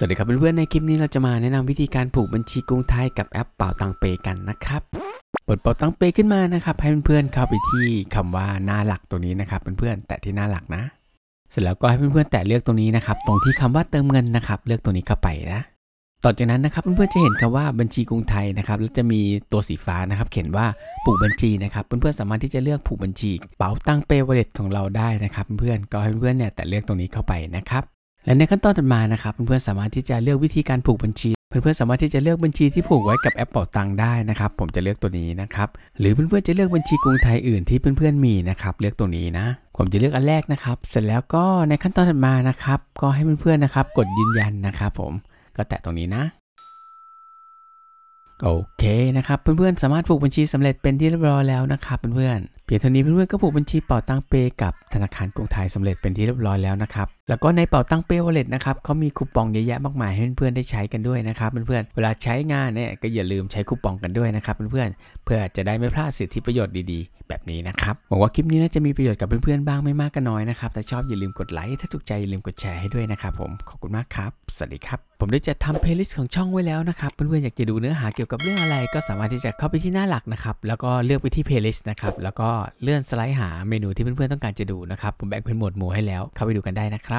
สวัสดีครับเพื่อนๆในคลิปนี้เราจะมาแนะนำวิธีการผูกบัญชีกรุงไทยกับแอปเป่าตังเปกันนะครับ เปิดเป่าตังเปขึ้นมานะครับ ให้เพื่อนๆเข้าไปที่คำว่าหน้าหลักตัวนี้นะครับเพื่อนๆแตะที่หน้าหลักนะ เสร็จแล้วก็ให้เพื่อนๆแตะเลือกตรงนี้นะครับ ตรงที่คำว่าเติมเงินนะครับ เลือกตัวนี้เข้าไปนะ ต่อจากนั้นนะครับเพื่อนๆจะเห็นคำว่าบัญชีกรุงไทยนะครับ แล้วจะมีตัวสีฟ้านะครับ เขียนว่าผูกบัญชีนะครับ เพื่อนๆสามารถที่จะเลือกผูกบัญชีเป๋าตังเปวอลเล็ตของเราได้นะครับเพื่อนๆก็ให้เพื่อนๆเนี่ยแตะเลือกตรงนี้เข้าไปนะครับและในขั้นตอนต่อมานะครับเพื่อนๆสามารถที่จะเลือกวิธีการผูกบัญชี เพื่อนๆสามารถที่จะเลือกบัญชีที่ผูกไว้กับแอปเป่าตังได้นะครับ ผมจะเลือกตัวนี้นะครับหรือเพื่อนๆจะเลือกบัญชีกรุงไทยอื่นที่เพื่อนๆมีนะครับเลือกตัวนี้นะ ผมจะเลือกอันแรกนะครับ เสร็จแล้วก็ในขั้นตอนถัดมานะครับ ก็ให้เพื่อนๆนะครับกดยืนยันนะครับ ผมก็แตะตรงนี้นะโอเคนะครับเพื่อนๆสามารถผูกบัญชีสำเร็จเป็นที่เรียบร้อยแล้วนะครับเพื่อนๆเพียงเท่านี้เพื่อนๆก็ผูกบัญชีเป่าตังเปกับ ธนาคารกรุงไทยสำเร็จเป็นที่เรียบร้อยแล้วนะครับแล้วก็ในเป่าตั้งเป้วอลเล็ตนะครับเขามีคูปองเยอะแยะมากมายให้เพื่อนๆ ได้ใช้กันด้วยนะครับเพื่อนๆ เวลาใช้งานเนี่ยก็อย่าลืมใช้คูปองกันด้วยนะครับเพื่อนๆ เพื่อจะได้ไม่พลาดสิทธิประโยชน์ดีๆ แบบนี้นะครับหวังว่าคลิปนี้น่าจะมีประโยชน์กับเพื่อนๆ บ้างไม่มากก็น้อยนะครับถ้าชอบอย่าลืมกดไลค์ถ้าถูกใจอย่าลืมกดแชร์ให้ด้วยนะครับผมขอบคุณมากครับสวัสดีครับผมได้จะทำเพลย์ลิสต์ของช่องไว้แล้วนะครับเพื่อนๆ อยากจะดูเนื้อหาเกี่ยวกับเรื่องอะไร ก็สามารถที่จะเข้าไปที่หน้าหลักนะครับแล้วก็เลือกไปที่เพลย์ลิสต์นะครับแล้วก็เลื่อนสไลด์หาเมนูที่เพื่อนๆต้องการจะดูนะครับผมแบ่งเป็นหมวดหมู่ให้แล้วเข้าไปดูกันได้นะครับ